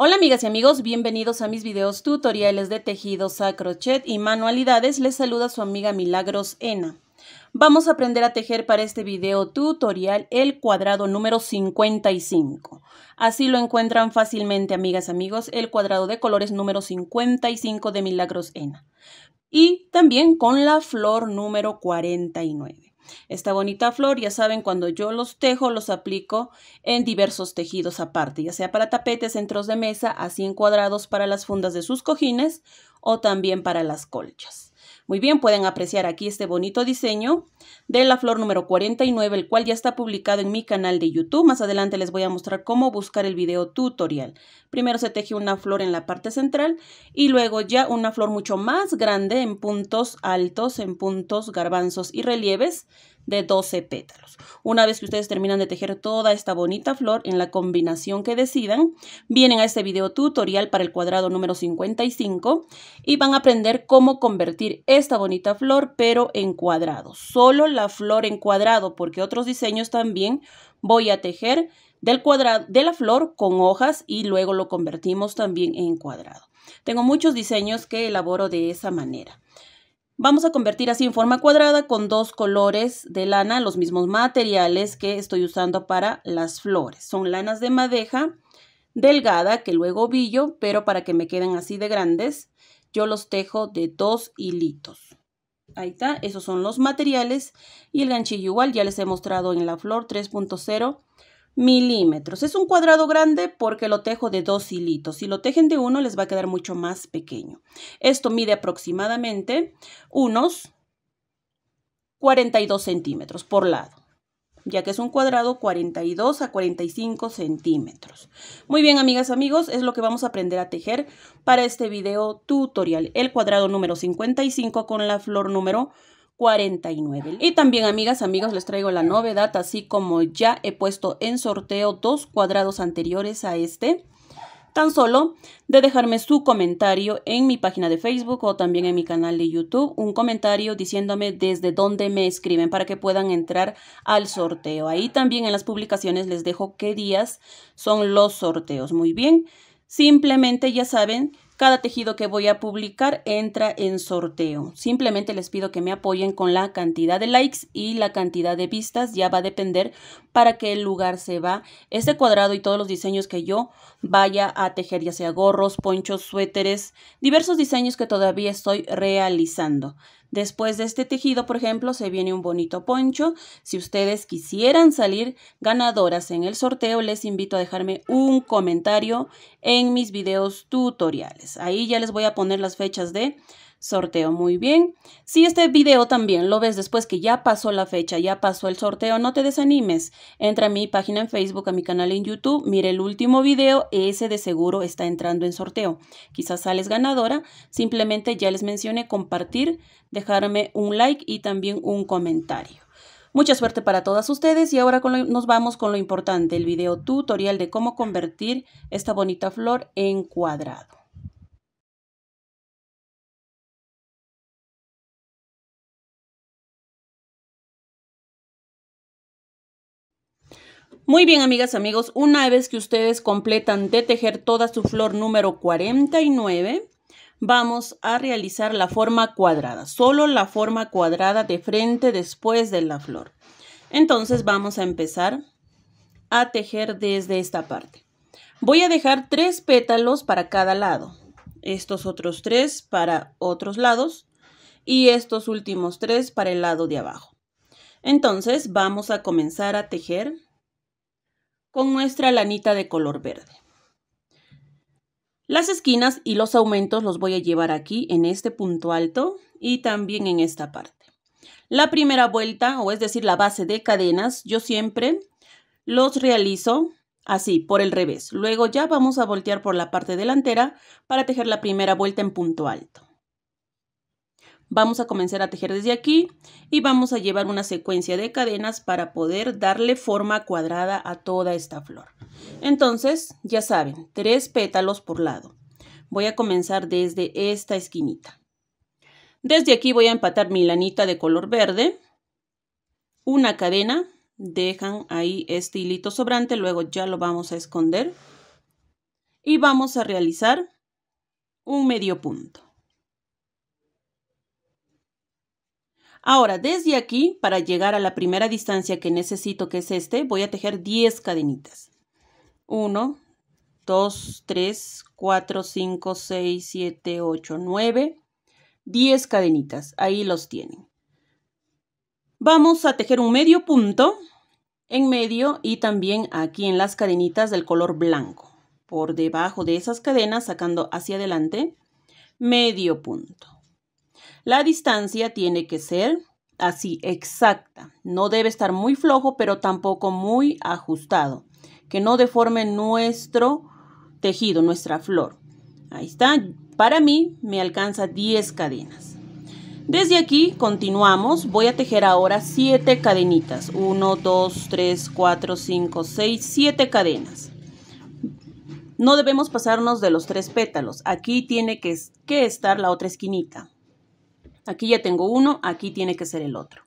Hola amigas y amigos, bienvenidos a mis videos tutoriales de tejidos a crochet y manualidades. Les saluda su amiga Milagros Ena. Vamos a aprender a tejer para este video tutorial el cuadrado número 55. Así lo encuentran fácilmente, amigas, amigos, el cuadrado de colores número 55 de Milagros Ena. Y también con la flor número 49. Esta bonita flor, ya saben, cuando yo los tejo, los aplico en diversos tejidos aparte, ya sea para tapetes, centros de mesa, así cuadrados para las fundas de sus cojines o también para las colchas. Muy bien, pueden apreciar aquí este bonito diseño de la flor número 49, el cual ya está publicado en mi canal de YouTube. Más adelante les voy a mostrar cómo buscar el video tutorial. Primero se teje una flor en la parte central y luego ya una flor mucho más grande en puntos altos, en puntos, garbanzos y relieves de 12 pétalos. Una vez que ustedes terminan de tejer toda esta bonita flor en la combinación que decidan, vienen a este video tutorial para el cuadrado número 55 y van a aprender cómo convertir esta bonita flor pero en cuadrado. Solo la flor en cuadrado porque otros diseños también voy a tejer del cuadrado de la flor con hojas y luego lo convertimos también en cuadrado. Tengo muchos diseños que elaboro de esa manera. Vamos a convertir así en forma cuadrada con dos colores de lana, los mismos materiales que estoy usando para las flores. Son lanas de madeja delgada que luego ovillo, pero para que me queden así de grandes, yo los tejo de dos hilitos. Ahí está, esos son los materiales y el ganchillo igual, ya les he mostrado en la flor 3.0 milímetros. Es un cuadrado grande porque lo tejo de dos hilitos. Si lo tejen de uno, les va a quedar mucho más pequeño. Esto mide aproximadamente unos 42 centímetros por lado ya que es un cuadrado 42 a 45 centímetros. Muy bien, amigas, amigos, es lo que vamos a aprender a tejer para este video tutorial, el cuadrado número 55 con la flor número 49. Y también amigas, amigos, les traigo la novedad, así como ya he puesto en sorteo dos cuadrados anteriores a este tan solo de dejarme su comentario en mi página de Facebook o también en mi canal de YouTube, un comentario diciéndome desde dónde me escriben para que puedan entrar al sorteo. Ahí también en las publicaciones les dejo qué días son los sorteos. Muy bien, simplemente ya saben cada tejido que voy a publicar entra en sorteo. Simplemente les pido que me apoyen con la cantidad de likes y la cantidad de vistas. Ya va a depender para qué lugar se va este cuadrado y todos los diseños que yo vaya a tejer, ya sea gorros, ponchos, suéteres, diversos diseños que todavía estoy realizando. Después de este tejido, por ejemplo, se viene un bonito poncho. Si ustedes quisieran salir ganadoras en el sorteo, les invito a dejarme un comentario en mis videos tutoriales. Ahí ya les voy a poner las fechas de sorteo. Muy bien. Si este video también lo ves después que ya pasó la fecha, ya pasó el sorteo, no te desanimes. Entra a mi página en Facebook, a mi canal en YouTube, mira el último video, ese de seguro está entrando en sorteo. Quizás sales ganadora. Simplemente ya les mencioné compartir, dejarme un like y también un comentario. Mucha suerte para todas ustedes y ahora nos vamos con lo importante, el video tutorial de cómo convertir esta bonita flor en cuadrado. Muy bien, amigas, amigos, una vez que ustedes completan de tejer toda su flor número 49, vamos a realizar la forma cuadrada, solo la forma cuadrada de frente después de la flor. Entonces vamos a empezar a tejer desde esta parte. Voy a dejar tres pétalos para cada lado, estos otros tres para otros lados y estos últimos tres para el lado de abajo. Entonces vamos a comenzar a tejer con nuestra lanita de color verde. Las esquinas y los aumentos los voy a llevar aquí en este punto alto y también en esta parte. La primera vuelta, o es decir, la base de cadenas, yo siempre los realizo así, por el revés. Luego ya vamos a voltear por la parte delantera para tejer la primera vuelta en punto alto. Vamos a comenzar a tejer desde aquí y vamos a llevar una secuencia de cadenas para poder darle forma cuadrada a toda esta flor. Entonces, ya saben, tres pétalos por lado. Voy a comenzar desde esta esquinita. Desde aquí voy a empatar mi lanita de color verde, una cadena, dejan ahí este hilito sobrante, luego ya lo vamos a esconder y vamos a realizar un medio punto. Ahora, desde aquí, para llegar a la primera distancia que necesito, que es este, voy a tejer 10 cadenitas. 1, 2, 3, 4, 5, 6, 7, 8, 9, 10 cadenitas. Ahí los tienen. Vamos a tejer un medio punto en medio y también aquí en las cadenitas del color blanco. Por debajo de esas cadenas, sacando hacia adelante, medio punto. La distancia tiene que ser así, exacta. No debe estar muy flojo, pero tampoco muy ajustado. Que no deforme nuestro tejido, nuestra flor. Ahí está. Para mí me alcanza 10 cadenas. Desde aquí continuamos, voy a tejer ahora 7 cadenitas, 1, 2, 3, 4, 5, 6, 7 cadenas. No debemos pasarnos de los 3 pétalos, aquí tiene que, que estar la otra esquinita. Aquí ya tengo uno, aquí tiene que ser el otro.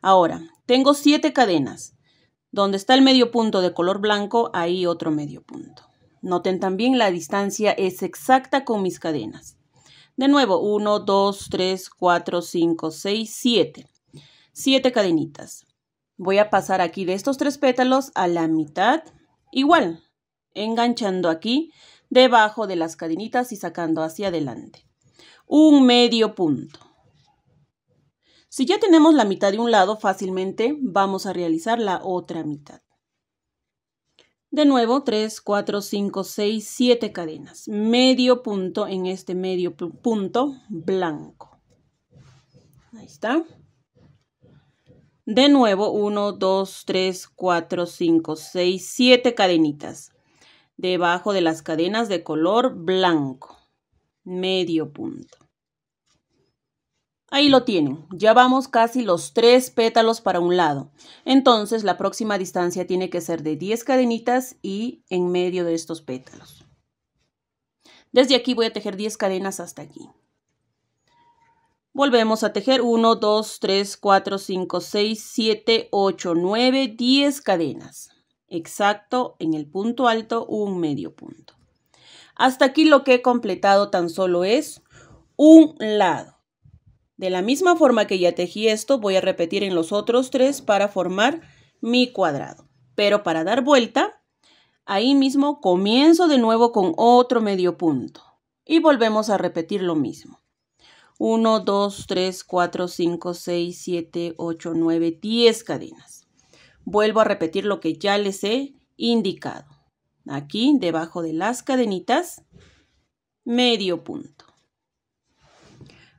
Ahora, tengo siete cadenas. Donde está el medio punto de color blanco, ahí otro medio punto. Noten también la distancia es exacta con mis cadenas. De nuevo, uno dos tres cuatro cinco seis siete siete cadenitas. Voy a pasar aquí de estos tres pétalos a la mitad, igual, enganchando aquí debajo de las cadenitas y sacando hacia adelante. Un medio punto. Si ya tenemos la mitad de un lado, fácilmente vamos a realizar la otra mitad. De nuevo, 3, 4, 5, 6, 7 cadenas. Medio punto en este medio punto blanco. Ahí está. De nuevo, 1, 2, 3, 4, 5, 6, 7 cadenitas. Debajo de las cadenas de color blanco. Medio punto. Ahí lo tienen, ya vamos casi los tres pétalos para un lado. Entonces la próxima distancia tiene que ser de 10 cadenitas y en medio de estos pétalos. Desde aquí voy a tejer 10 cadenas hasta aquí. Volvemos a tejer 1, 2, 3, 4, 5, 6, 7, 8, 9, 10 cadenas. Exacto, en el punto alto un medio punto. Hasta aquí lo que he completado tan solo es un lado. De la misma forma que ya tejí esto, voy a repetir en los otros tres para formar mi cuadrado. Pero para dar vuelta, ahí mismo comienzo de nuevo con otro medio punto. Y volvemos a repetir lo mismo. 1, 2, 3, 4, 5, 6, 7, 8, 9, 10 cadenas. Vuelvo a repetir lo que ya les he indicado. Aquí, debajo de las cadenitas, medio punto.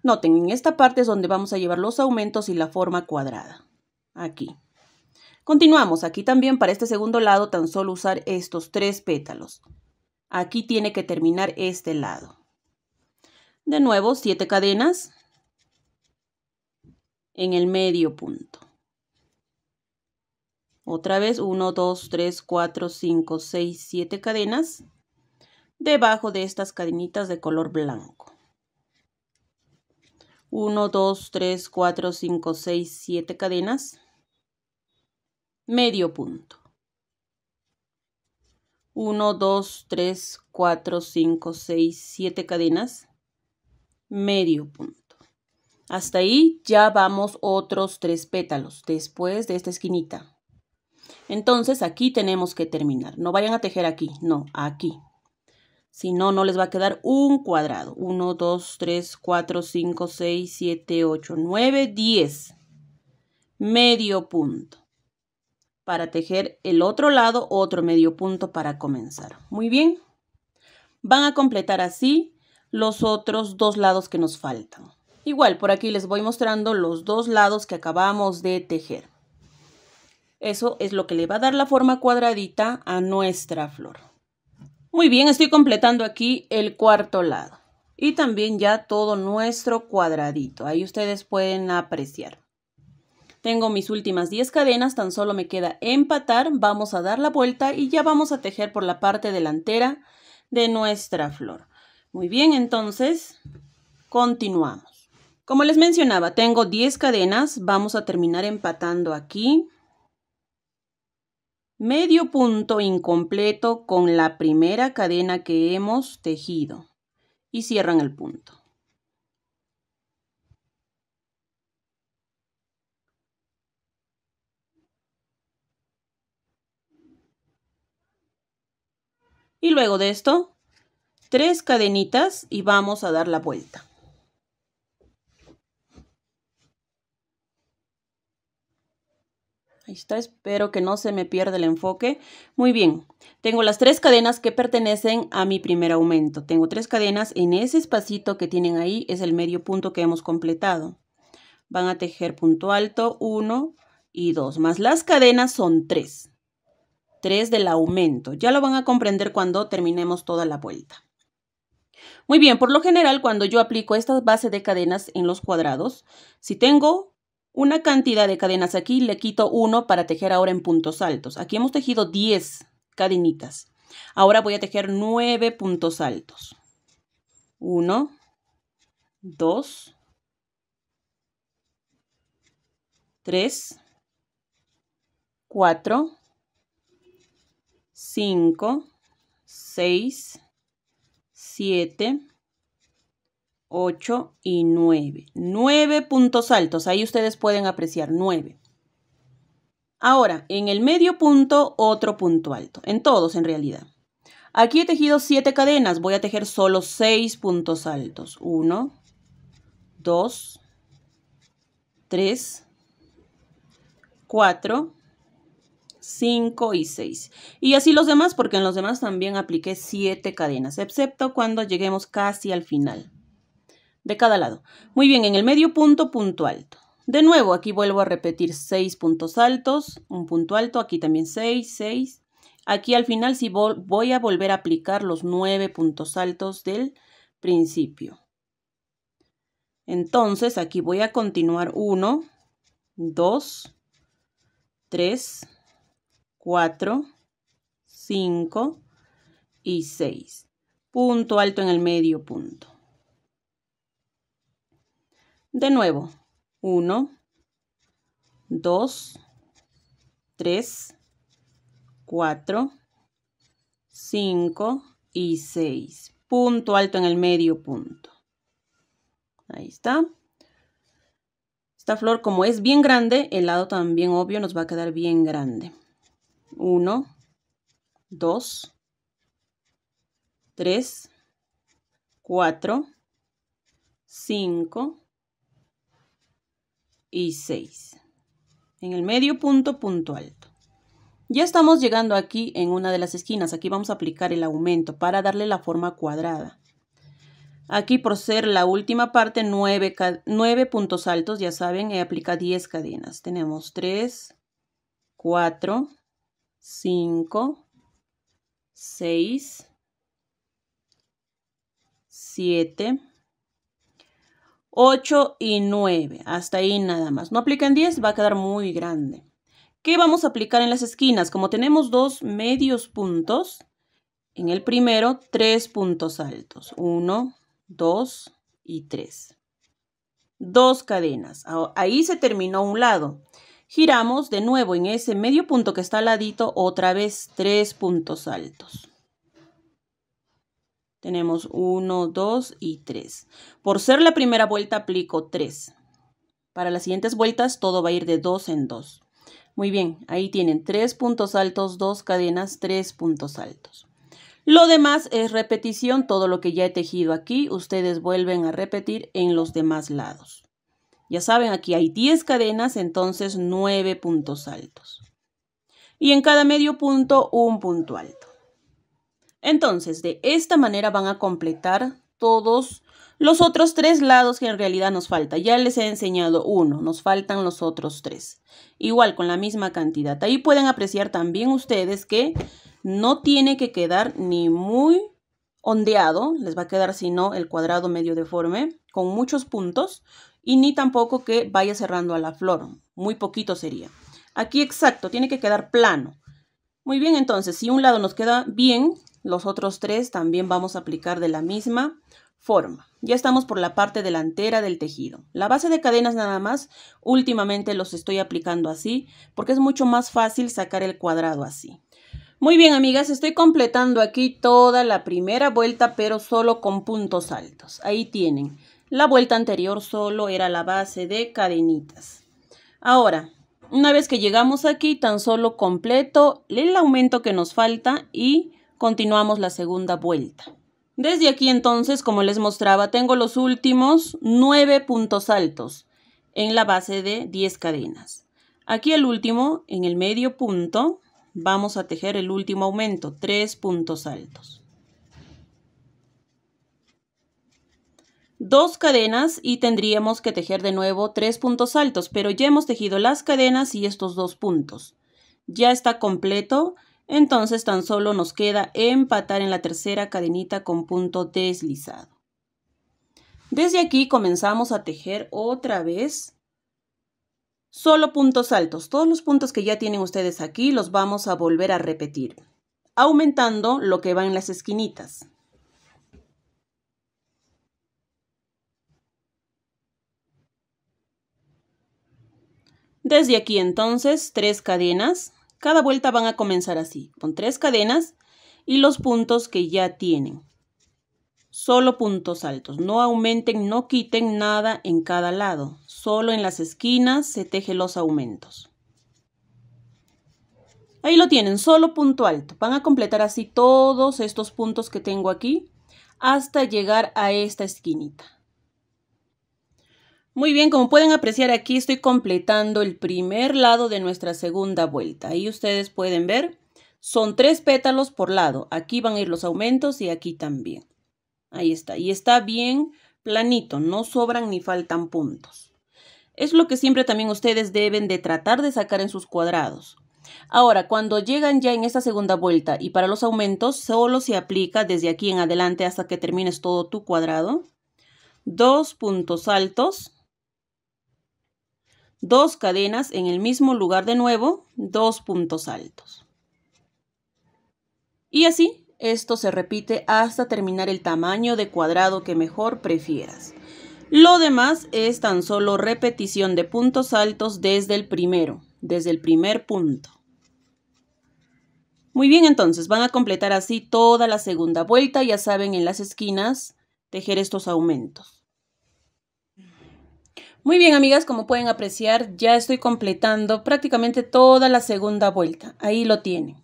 Noten, en esta parte es donde vamos a llevar los aumentos y la forma cuadrada. Aquí. Continuamos, aquí también para este segundo lado tan solo usar estos tres pétalos. Aquí tiene que terminar este lado. De nuevo, siete cadenas en el medio punto. Otra vez, uno, dos, tres, cuatro, cinco, seis, siete cadenas debajo de estas cadenitas de color blanco. 1, 2, 3, 4, 5, 6, 7 cadenas, medio punto. 1, 2, 3, 4, 5, 6, 7 cadenas, medio punto. Hasta ahí ya vamos otros tres pétalos después de esta esquinita. Entonces aquí tenemos que terminar. No vayan a tejer aquí, no, aquí. Si no, no les va a quedar un cuadrado. 1, 2, 3, 4, 5, 6, 7, 8, 9, 10. Medio punto. Para tejer el otro lado, otro medio punto para comenzar. Muy bien. Van a completar así los otros dos lados que nos faltan. Igual, por aquí les voy mostrando los dos lados que acabamos de tejer. Eso es lo que le va a dar la forma cuadradita a nuestra flor. Muy bien, estoy completando aquí el cuarto lado y también ya todo nuestro cuadradito. Ahí ustedes pueden apreciar. Tengo mis últimas 10 cadenas, tan solo me queda empatar, vamos a dar la vuelta y ya vamos a tejer por la parte delantera de nuestra flor. Muy bien, entonces continuamos. Como les mencionaba, tengo 10 cadenas, vamos a terminar empatando aquí medio punto incompleto con la primera cadena que hemos tejido y cierran el punto. Y luego de esto, tres cadenitas y vamos a dar la vuelta. espero que no se me pierda el enfoque. Muy bien, tengo las tres cadenas que pertenecen a mi primer aumento. Tengo tres cadenas en ese espacito que tienen ahí, es el medio punto que hemos completado. Van a tejer punto alto, 1 y 2, más las cadenas son tres tres del aumento. Ya lo van a comprender cuando terminemos toda la vuelta. Muy bien, por lo general cuando yo aplico esta base de cadenas en los cuadrados, si tengo una cantidad de cadenas aquí, le quito uno para tejer ahora en puntos altos. Aquí hemos tejido 10 cadenitas. Ahora voy a tejer 9 puntos altos. 1, 2, 3, 4, 5, 6, 7, 8 y 9. 9 puntos altos, ahí ustedes pueden apreciar 9. Ahora, en el medio punto, otro punto alto, en todos en realidad. Aquí he tejido 7 cadenas, voy a tejer solo 6 puntos altos. 1, 2, 3, 4, 5 y 6. Y así los demás, porque en los demás también apliqué 7 cadenas, excepto cuando lleguemos casi al final de cada lado. Muy bien, en el medio punto, punto alto. De nuevo, aquí vuelvo a repetir 6 puntos altos, un punto alto, aquí también 6, 6. Aquí al final sí voy a volver a aplicar los 9 puntos altos del principio. Entonces, aquí voy a continuar 1, 2, 3, 4, 5 y 6. Punto alto en el medio punto. De nuevo, 1, 2, 3, 4, 5 y 6. Punto alto en el medio punto. Ahí está. Esta flor, como es bien grande, el lado también obvio nos va a quedar bien grande. 1, 2, 3, 4, 5 y 6. En el medio punto, punto alto. Ya estamos llegando aquí en una de las esquinas. Aquí vamos a aplicar el aumento para darle la forma cuadrada. Aquí por ser la última parte, 9, 9 puntos altos, ya saben, he eh, aplicado 10 cadenas. Tenemos 3, 4, 5, 6, 7, 8 y 9. Hasta ahí nada más. No aplican 10, va a quedar muy grande. ¿Qué vamos a aplicar en las esquinas? Como tenemos dos medios puntos, en el primero tres puntos altos. 1, 2 y 3. Dos cadenas. Ahí se terminó un lado. Giramos de nuevo en ese medio punto que está al ladito otra vez tres puntos altos. Tenemos 1, 2 y 3. Por ser la primera vuelta aplico 3. Para las siguientes vueltas todo va a ir de 2 en 2. Muy bien, ahí tienen tres puntos altos, dos cadenas, tres puntos altos. Lo demás es repetición, todo lo que ya he tejido aquí, ustedes vuelven a repetir en los demás lados. Ya saben, aquí hay 10 cadenas, entonces 9 puntos altos. Y en cada medio punto, un punto alto. Entonces, de esta manera van a completar todos los otros tres lados que en realidad nos falta. Ya les he enseñado uno, nos faltan los otros tres. Igual, con la misma cantidad. Ahí pueden apreciar también ustedes que no tiene que quedar ni muy ondeado, les va a quedar sino el cuadrado medio deforme, con muchos puntos, y ni tampoco que vaya cerrando a la flor, muy poquito sería. Aquí exacto, tiene que quedar plano. Muy bien, entonces, si un lado nos queda bien, los otros tres también vamos a aplicar de la misma forma. Ya estamos por la parte delantera del tejido. La base de cadenas nada más, últimamente los estoy aplicando así porque es mucho más fácil sacar el cuadrado así. Muy bien, amigas, estoy completando aquí toda la primera vuelta, pero solo con puntos altos. Ahí tienen. La vuelta anterior solo era la base de cadenitas. Ahora, una vez que llegamos aquí, tan solo completo el aumento que nos falta y continuamos la segunda vuelta. Desde aquí entonces, como les mostraba, tengo los últimos 9 puntos altos en la base de 10 cadenas. Aquí el último, en el medio punto, vamos a tejer el último aumento, 3 puntos altos. Dos cadenas y tendríamos que tejer de nuevo 3 puntos altos, pero ya hemos tejido las cadenas y estos dos puntos. Ya está completo entonces tan solo nos queda empatar en la tercera cadenita con punto deslizado. Desde aquí comenzamos a tejer otra vez solo puntos altos. Todos los puntos que ya tienen ustedes aquí los vamos a volver a repetir, aumentando lo que va en las esquinitas. Desde aquí entonces, tres cadenas. Cada vuelta van a comenzar así, con tres cadenas y los puntos que ya tienen. Solo puntos altos, no aumenten, no quiten nada en cada lado, solo en las esquinas se teje los aumentos. Ahí lo tienen, solo punto alto. Van a completar así todos estos puntos que tengo aquí hasta llegar a esta esquinita. Muy bien, como pueden apreciar aquí estoy completando el primer lado de nuestra segunda vuelta. Ahí ustedes pueden ver, son tres pétalos por lado. Aquí van a ir los aumentos y aquí también. Ahí está, y está bien planito, no sobran ni faltan puntos. Es lo que siempre también ustedes deben de tratar de sacar en sus cuadrados. Ahora, cuando llegan ya en esta segunda vuelta y para los aumentos, solo se aplica desde aquí en adelante hasta que termines todo tu cuadrado. Dos puntos altos, dos cadenas en el mismo lugar de nuevo, dos puntos altos. Y así, esto se repite hasta terminar el tamaño de cuadrado que mejor prefieras. Lo demás es tan solo repetición de puntos altos desde el primero, desde el primer punto. Muy bien, entonces van a completar así toda la segunda vuelta, ya saben, en las esquinas, tejer estos aumentos. Muy bien, amigas, como pueden apreciar, ya estoy completando prácticamente toda la segunda vuelta. Ahí lo tienen.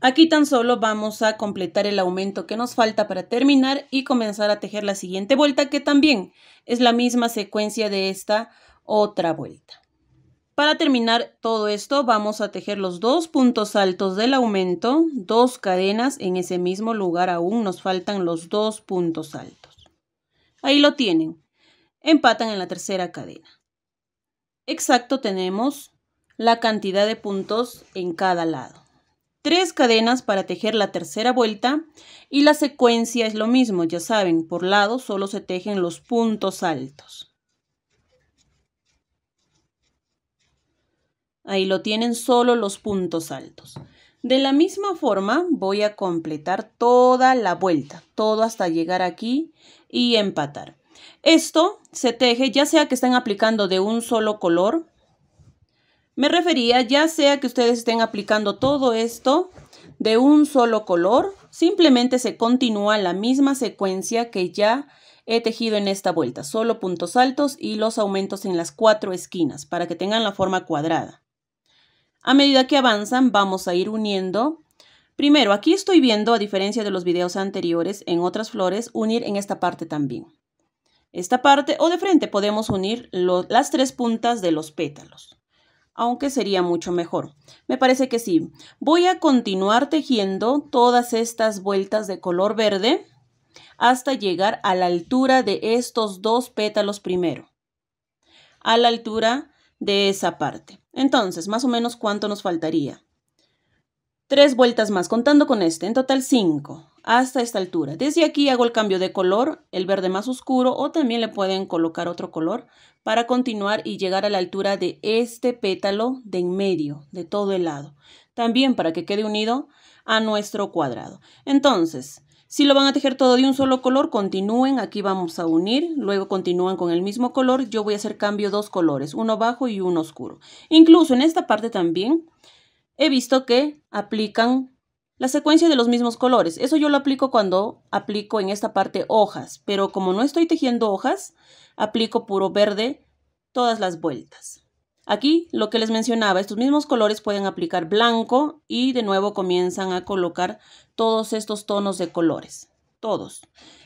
Aquí tan solo vamos a completar el aumento que nos falta para terminar y comenzar a tejer la siguiente vuelta, que también es la misma secuencia de esta otra vuelta. Para terminar todo esto vamos a tejer los dos puntos altos del aumento, dos cadenas en ese mismo lugar aún nos faltan los dos puntos altos. Ahí lo tienen empatan en la tercera cadena. Exacto tenemos la cantidad de puntos en cada lado. Tres cadenas para tejer la tercera vuelta y la secuencia es lo mismo, ya saben, por lado solo se tejen los puntos altos. Ahí lo tienen solo los puntos altos. De la misma forma voy a completar toda la vuelta, todo hasta llegar aquí y empatar. Esto se teje ya sea que estén aplicando de un solo color. Me refería ya sea que ustedes estén aplicando todo esto de un solo color. Simplemente se continúa la misma secuencia que ya he tejido en esta vuelta. Solo puntos altos y los aumentos en las cuatro esquinas para que tengan la forma cuadrada. A medida que avanzan vamos a ir uniendo Primero, aquí estoy viendo, a diferencia de los videos anteriores, en otras flores, unir en esta parte también esta parte o de frente podemos unir las tres puntas de los pétalos, aunque sería mucho mejor. Me parece que sí. Voy a continuar tejiendo todas estas vueltas de color verde hasta llegar a la altura de estos dos pétalos primero, a la altura de esa parte. Entonces, más o menos cuánto nos faltaría. Tres vueltas más, contando con este, en total cinco hasta esta altura. Desde aquí hago el cambio de color, el verde más oscuro o también le pueden colocar otro color para continuar y llegar a la altura de este pétalo de en medio, de todo el lado. También para que quede unido a nuestro cuadrado. Entonces, si lo van a tejer todo de un solo color, continúen, aquí vamos a unir, luego continúan con el mismo color, yo voy a hacer cambio dos colores, uno bajo y uno oscuro. Incluso en esta parte también he visto que aplican la secuencia de los mismos colores, eso yo lo aplico cuando aplico en esta parte hojas, pero como no estoy tejiendo hojas, aplico puro verde todas las vueltas. Aquí lo que les mencionaba, estos mismos colores pueden aplicar blanco y de nuevo comienzan a colocar todos estos tonos de colores, todos.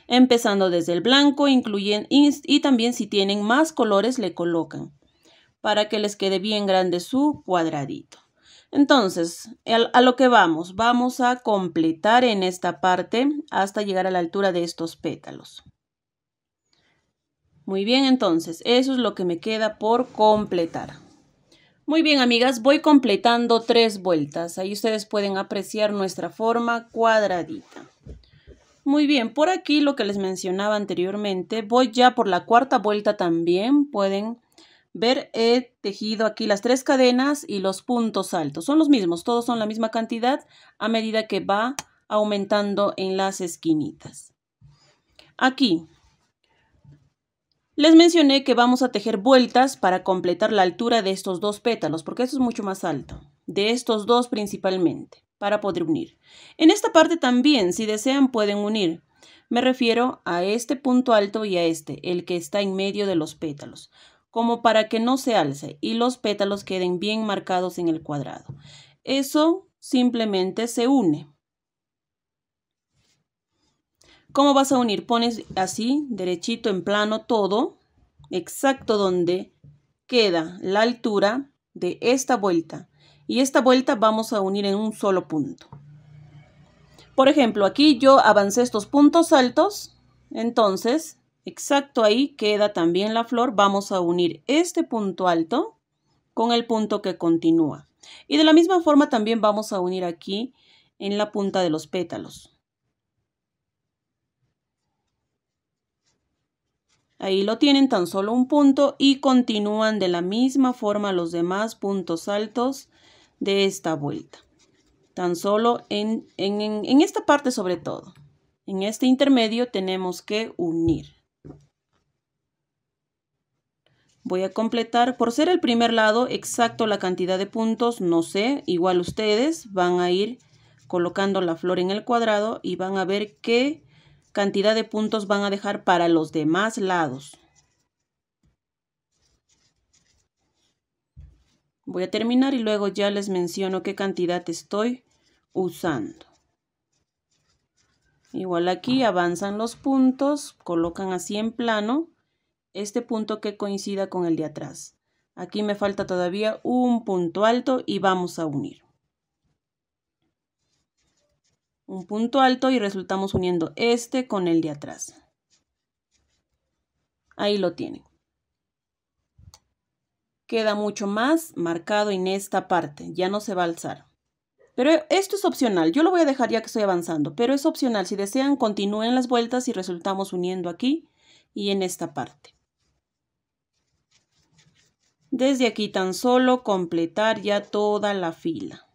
Empezando desde el blanco incluyen, y, y también si tienen más colores le colocan para que les quede bien grande su cuadradito. Entonces, a lo que vamos, vamos a completar en esta parte hasta llegar a la altura de estos pétalos. Muy bien, entonces, eso es lo que me queda por completar. Muy bien, amigas, voy completando tres vueltas. Ahí ustedes pueden apreciar nuestra forma cuadradita. Muy bien, por aquí lo que les mencionaba anteriormente, voy ya por la cuarta vuelta también. Pueden ver he tejido aquí las tres cadenas y los puntos altos. Son los mismos, todos son la misma cantidad a medida que va aumentando en las esquinitas. Aquí les mencioné que vamos a tejer vueltas para completar la altura de estos dos pétalos, porque eso es mucho más alto, de estos dos principalmente, para poder unir. En esta parte también, si desean, pueden unir. Me refiero a este punto alto y a este, el que está en medio de los pétalos como para que no se alce y los pétalos queden bien marcados en el cuadrado. Eso simplemente se une. ¿Cómo vas a unir? Pones así, derechito, en plano, todo, exacto donde queda la altura de esta vuelta. Y esta vuelta vamos a unir en un solo punto. Por ejemplo, aquí yo avancé estos puntos altos, entonces Exacto, ahí queda también la flor. Vamos a unir este punto alto con el punto que continúa. Y de la misma forma también vamos a unir aquí en la punta de los pétalos. Ahí lo tienen tan solo un punto y continúan de la misma forma los demás puntos altos de esta vuelta. Tan solo en, en esta parte sobre todo. En este intermedio tenemos que unir. Voy a completar, por ser el primer lado, exacto la cantidad de puntos, no sé, igual ustedes van a ir colocando la flor en el cuadrado y van a ver qué cantidad de puntos van a dejar para los demás lados. Voy a terminar y luego ya les menciono qué cantidad estoy usando. Igual aquí avanzan los puntos, colocan así en plano este punto que coincida con el de atrás. Aquí me falta todavía un punto alto y vamos a unir. Un punto alto y resultamos uniendo este con el de atrás. Ahí lo tienen. Queda mucho más marcado en esta parte, ya no se va a alzar. Pero esto es opcional, yo lo voy a dejar ya que estoy avanzando, pero es opcional. Si desean, continúen las vueltas y resultamos uniendo aquí y en esta parte. Desde aquí tan solo completar ya toda la fila.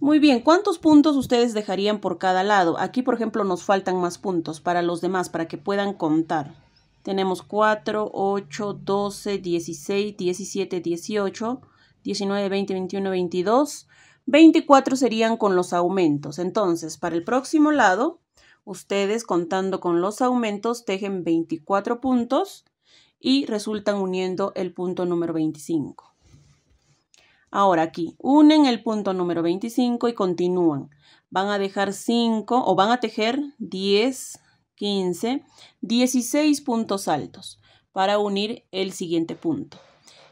Muy bien, ¿cuántos puntos ustedes dejarían por cada lado? Aquí, por ejemplo, nos faltan más puntos para los demás, para que puedan contar. Tenemos 4, 8, 12, 16, 17, 18, 19, 20, 21, 22. 24 serían con los aumentos. Entonces, para el próximo lado, ustedes contando con los aumentos tejen 24 puntos y resultan uniendo el punto número 25. Ahora aquí, unen el punto número 25 y continúan. Van a dejar 5 o van a tejer 10, 15, 16 puntos altos para unir el siguiente punto.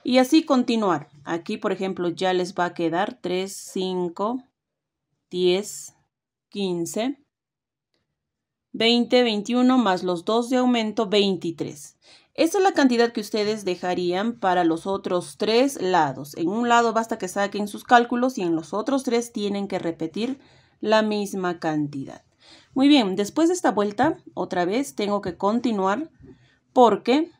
Y así continuar. Aquí, por ejemplo, ya les va a quedar 3, 5, 10, 15, 20, 21 más los 2 de aumento, 23. Esa es la cantidad que ustedes dejarían para los otros tres lados. En un lado basta que saquen sus cálculos y en los otros tres tienen que repetir la misma cantidad. Muy bien, después de esta vuelta, otra vez tengo que continuar porque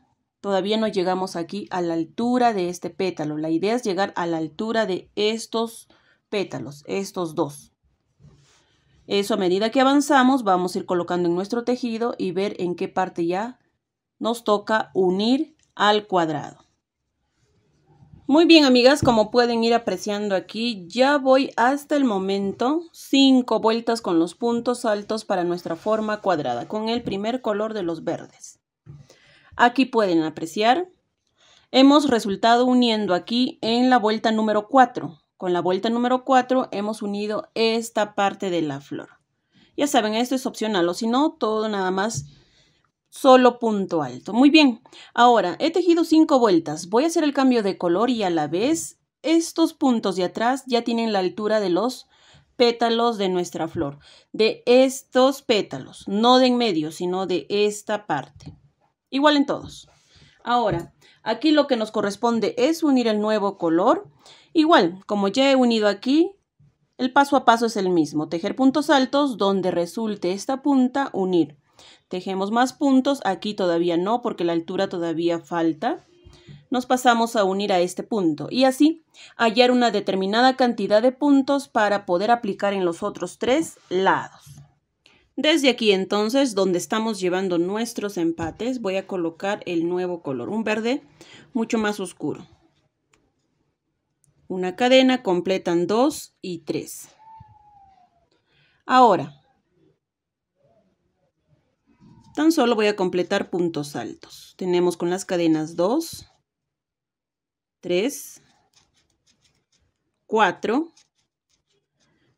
todavía no llegamos aquí a la altura de este pétalo. La idea es llegar a la altura de estos pétalos, estos dos. Eso a medida que avanzamos vamos a ir colocando en nuestro tejido y ver en qué parte ya nos toca unir al cuadrado. Muy bien, amigas, como pueden ir apreciando aquí, ya voy hasta el momento cinco vueltas con los puntos altos para nuestra forma cuadrada, con el primer color de los verdes. Aquí pueden apreciar, hemos resultado uniendo aquí en la vuelta número 4. Con la vuelta número 4 hemos unido esta parte de la flor. Ya saben, esto es opcional, o si no, todo nada más solo punto alto. Muy bien, ahora he tejido cinco vueltas, voy a hacer el cambio de color y a la vez estos puntos de atrás ya tienen la altura de los pétalos de nuestra flor, de estos pétalos, no de en medio, sino de esta parte. Igual en todos. Ahora, aquí lo que nos corresponde es unir el nuevo color. Igual, como ya he unido aquí, el paso a paso es el mismo. Tejer puntos altos donde resulte esta punta, unir Tejemos más puntos, aquí todavía no porque la altura todavía falta. Nos pasamos a unir a este punto y así hallar una determinada cantidad de puntos para poder aplicar en los otros tres lados. Desde aquí entonces, donde estamos llevando nuestros empates, voy a colocar el nuevo color, un verde mucho más oscuro. Una cadena, completan 2 y 3. Ahora, Tan solo voy a completar puntos altos. Tenemos con las cadenas 2, 3, 4,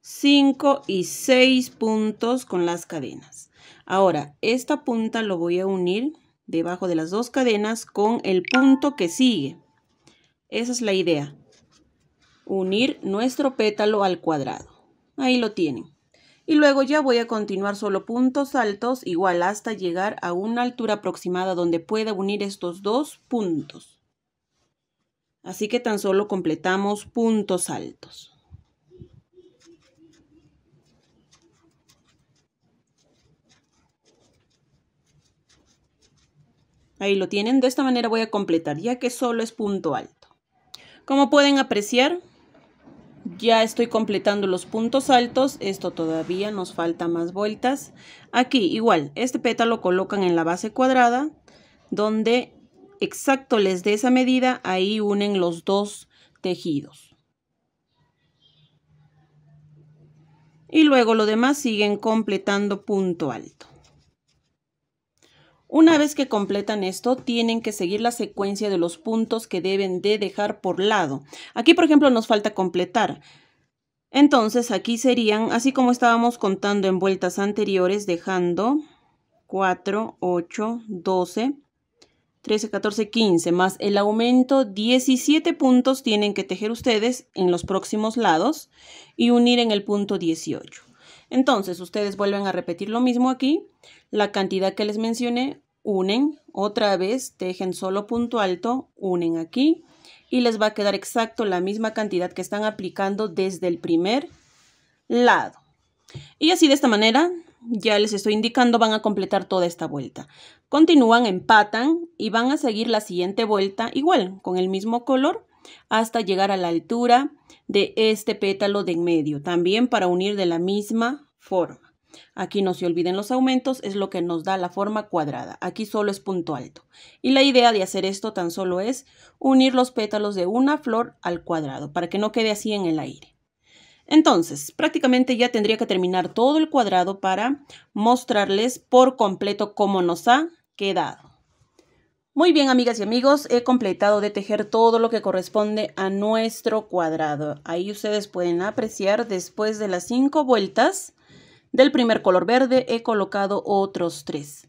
5 y 6 puntos con las cadenas. Ahora, esta punta lo voy a unir debajo de las dos cadenas con el punto que sigue. Esa es la idea. Unir nuestro pétalo al cuadrado. Ahí lo tienen y luego ya voy a continuar solo puntos altos igual hasta llegar a una altura aproximada donde pueda unir estos dos puntos. Así que tan solo completamos puntos altos. Ahí lo tienen, de esta manera voy a completar ya que solo es punto alto. Como pueden apreciar, ya estoy completando los puntos altos, esto todavía nos falta más vueltas. Aquí igual, este pétalo colocan en la base cuadrada, donde exacto les dé esa medida, ahí unen los dos tejidos. Y luego lo demás siguen completando punto alto. Una vez que completan esto, tienen que seguir la secuencia de los puntos que deben de dejar por lado. Aquí, por ejemplo, nos falta completar. Entonces, aquí serían, así como estábamos contando en vueltas anteriores, dejando 4, 8, 12, 13, 14, 15, más el aumento, 17 puntos tienen que tejer ustedes en los próximos lados y unir en el punto 18. Entonces, ustedes vuelven a repetir lo mismo aquí, la cantidad que les mencioné, unen, otra vez tejen solo punto alto, unen aquí y les va a quedar exacto la misma cantidad que están aplicando desde el primer lado. Y así de esta manera, ya les estoy indicando, van a completar toda esta vuelta. Continúan, empatan y van a seguir la siguiente vuelta igual, con el mismo color, hasta llegar a la altura de este pétalo de en medio, también para unir de la misma forma. Aquí no se olviden los aumentos, es lo que nos da la forma cuadrada. Aquí solo es punto alto. Y la idea de hacer esto tan solo es unir los pétalos de una flor al cuadrado, para que no quede así en el aire. Entonces, prácticamente ya tendría que terminar todo el cuadrado para mostrarles por completo cómo nos ha quedado. Muy bien, amigas y amigos, he completado de tejer todo lo que corresponde a nuestro cuadrado. Ahí ustedes pueden apreciar después de las 5 vueltas del primer color verde he colocado otros tres.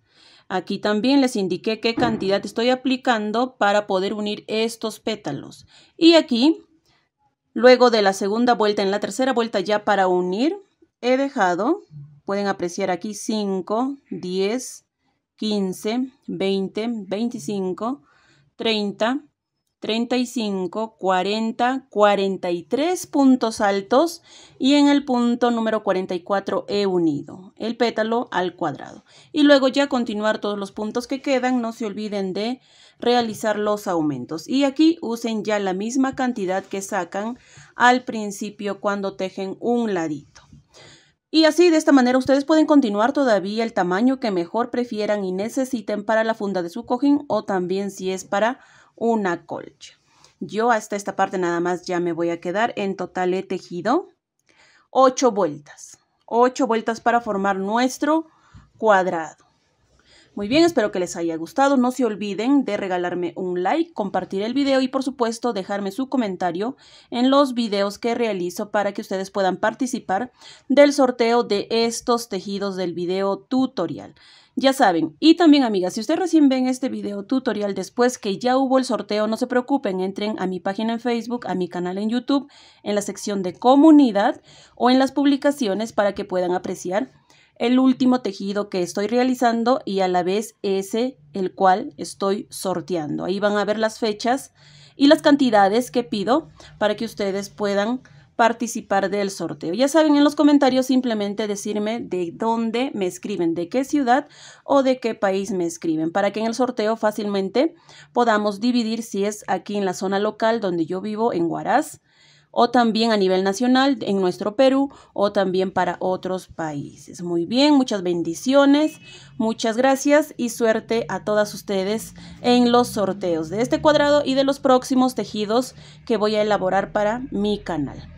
Aquí también les indiqué qué cantidad estoy aplicando para poder unir estos pétalos. Y aquí, luego de la segunda vuelta, en la tercera vuelta ya para unir, he dejado, pueden apreciar aquí 5, 10, 15, 20, 25, 30, 35, 40, 43 puntos altos y en el punto número 44 he unido el pétalo al cuadrado. Y luego ya continuar todos los puntos que quedan, no se olviden de realizar los aumentos. Y aquí usen ya la misma cantidad que sacan al principio cuando tejen un ladito. Y así, de esta manera, ustedes pueden continuar todavía el tamaño que mejor prefieran y necesiten para la funda de su cojín o también si es para una colcha. Yo hasta esta parte nada más ya me voy a quedar. En total he tejido 8 vueltas. 8 vueltas para formar nuestro cuadrado. Muy bien, espero que les haya gustado. No se olviden de regalarme un like, compartir el video y por supuesto dejarme su comentario en los videos que realizo para que ustedes puedan participar del sorteo de estos tejidos del video tutorial. Ya saben, y también amigas, si ustedes recién ven este video tutorial después que ya hubo el sorteo, no se preocupen, entren a mi página en Facebook, a mi canal en YouTube, en la sección de comunidad o en las publicaciones para que puedan apreciar el último tejido que estoy realizando y a la vez ese el cual estoy sorteando. Ahí van a ver las fechas y las cantidades que pido para que ustedes puedan participar del sorteo. Ya saben, en los comentarios simplemente decirme de dónde me escriben, de qué ciudad o de qué país me escriben, para que en el sorteo fácilmente podamos dividir si es aquí en la zona local donde yo vivo, en Huaraz, o también a nivel nacional en nuestro Perú o también para otros países. Muy bien, muchas bendiciones, muchas gracias y suerte a todas ustedes en los sorteos de este cuadrado y de los próximos tejidos que voy a elaborar para mi canal.